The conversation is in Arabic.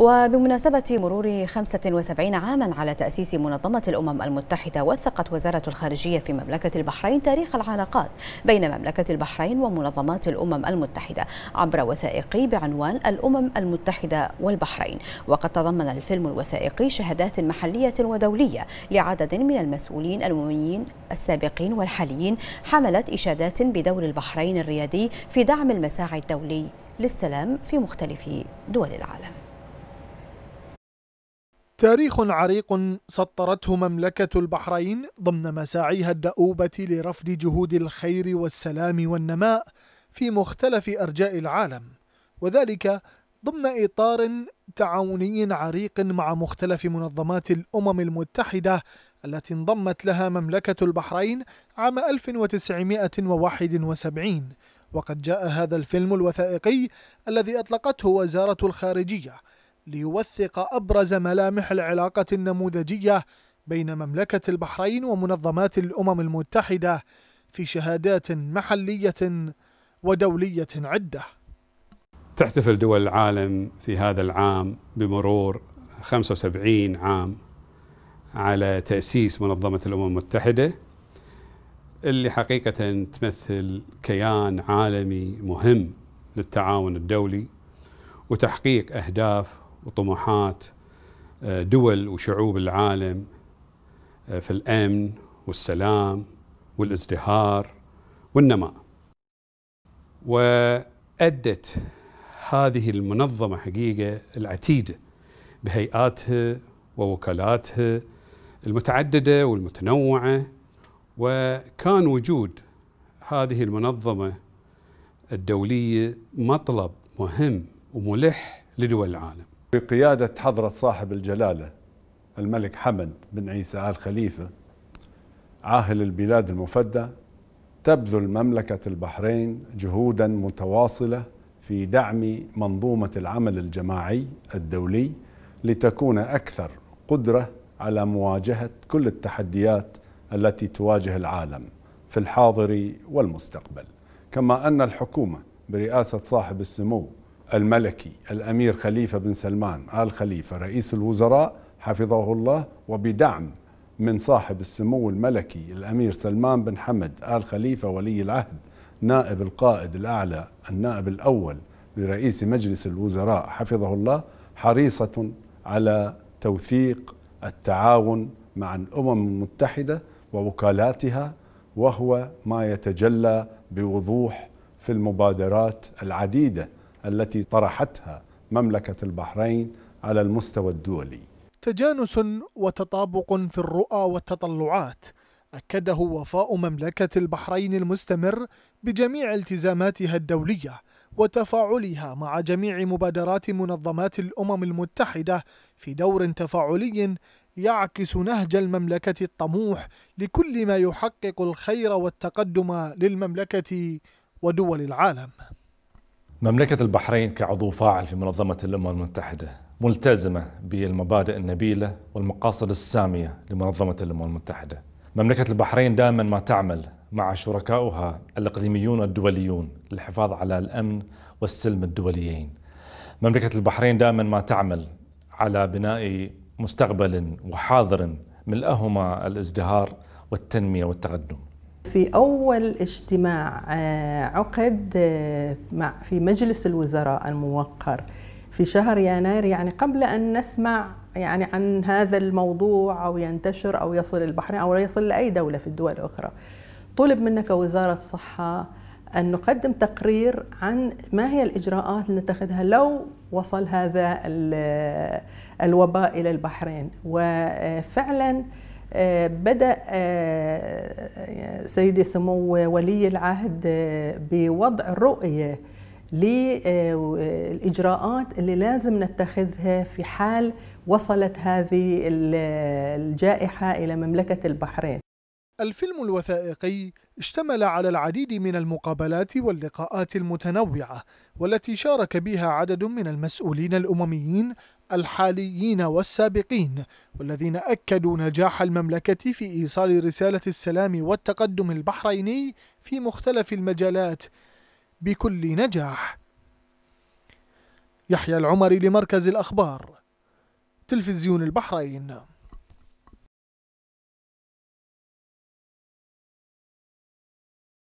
وبمناسبة مرور 75 عاما على تأسيس منظمة الأمم المتحدة وثقت وزارة الخارجية في مملكة البحرين تاريخ العلاقات بين مملكة البحرين ومنظمات الأمم المتحدة عبر وثائقي بعنوان الأمم المتحدة والبحرين وقد تضمن الفيلم الوثائقي شهادات محلية ودولية لعدد من المسؤولين الأمميين السابقين والحاليين حملت إشادات بدور البحرين الريادي في دعم المساعي الدولي للسلام في مختلف دول العالم تاريخ عريق سطرته مملكة البحرين ضمن مساعيها الدؤوبة لرفض جهود الخير والسلام والنماء في مختلف أرجاء العالم وذلك ضمن إطار تعاوني عريق مع مختلف منظمات الأمم المتحدة التي انضمت لها مملكة البحرين عام 1971 وقد جاء هذا الفيلم الوثائقي الذي أطلقته وزارة الخارجية ليوثق أبرز ملامح العلاقة النموذجية بين مملكة البحرين ومنظمات الأمم المتحدة في شهادات محلية ودولية عدة. تحتفل دول العالم في هذا العام بمرور 75 عام على تأسيس منظمة الأمم المتحدة اللي حقيقة تمثل كيان عالمي مهم للتعاون الدولي وتحقيق أهداف وطموحات آه، دول وشعوب العالم آه، في الامن والسلام والازدهار والنماء وادت هذه المنظمه حقيقه العتيده بهيئاتها ووكالاتها المتعدده والمتنوعه وكان وجود هذه المنظمه الدوليه مطلب مهم وملح لدول العالم بقيادة حضرة صاحب الجلالة الملك حمد بن عيسى آل خليفة عاهل البلاد المفدى تبذل مملكة البحرين جهودا متواصلة في دعم منظومة العمل الجماعي الدولي لتكون أكثر قدرة على مواجهة كل التحديات التي تواجه العالم في الحاضر والمستقبل كما أن الحكومة برئاسة صاحب السمو الملكي الأمير خليفة بن سلمان آل خليفة رئيس الوزراء حفظه الله وبدعم من صاحب السمو الملكي الأمير سلمان بن حمد آل خليفة ولي العهد نائب القائد الأعلى النائب الأول لرئيس مجلس الوزراء حفظه الله حريصة على توثيق التعاون مع الأمم المتحدة ووكالاتها وهو ما يتجلى بوضوح في المبادرات العديده التي طرحتها مملكة البحرين على المستوى الدولي تجانس وتطابق في الرؤى والتطلعات أكده وفاء مملكة البحرين المستمر بجميع التزاماتها الدولية وتفاعلها مع جميع مبادرات منظمات الأمم المتحدة في دور تفاعلي يعكس نهج المملكة الطموح لكل ما يحقق الخير والتقدم للمملكة ودول العالم مملكة البحرين كعضو فاعل في منظمة الأمم المتحدة ملتزمة بالمبادئ النبيلة والمقاصد السامية لمنظمة الأمم المتحدة. مملكة البحرين دائما ما تعمل مع شركائها الإقليميون والدوليون للحفاظ على الأمن والسلم الدوليين. مملكة البحرين دائما ما تعمل على بناء مستقبل وحاضر ملأهما الازدهار والتنمية والتقدم. في أول اجتماع آه، عقد آه، مع في مجلس الوزراء الموقر في شهر يناير يعني قبل أن نسمع يعني عن هذا الموضوع أو ينتشر أو يصل البحرين أو يصل لأي دولة في الدول الأخرى طلب منك كوزارة الصحه أن نقدم تقرير عن ما هي الإجراءات اللي نتخذها لو وصل هذا آه، الوباء إلى البحرين وفعلاً آه، بدأ آه، سيدي سمو ولي العهد آه، بوضع رؤية للإجراءات اللي لازم نتخذها في حال وصلت هذه الجائحة إلى مملكة البحرين الفيلم الوثائقي اشتمل على العديد من المقابلات واللقاءات المتنوعة والتي شارك بها عدد من المسؤولين الأمميين الحاليين والسابقين والذين أكدوا نجاح المملكة في إيصال رسالة السلام والتقدم البحريني في مختلف المجالات بكل نجاح يحيى العمري لمركز الأخبار تلفزيون البحرين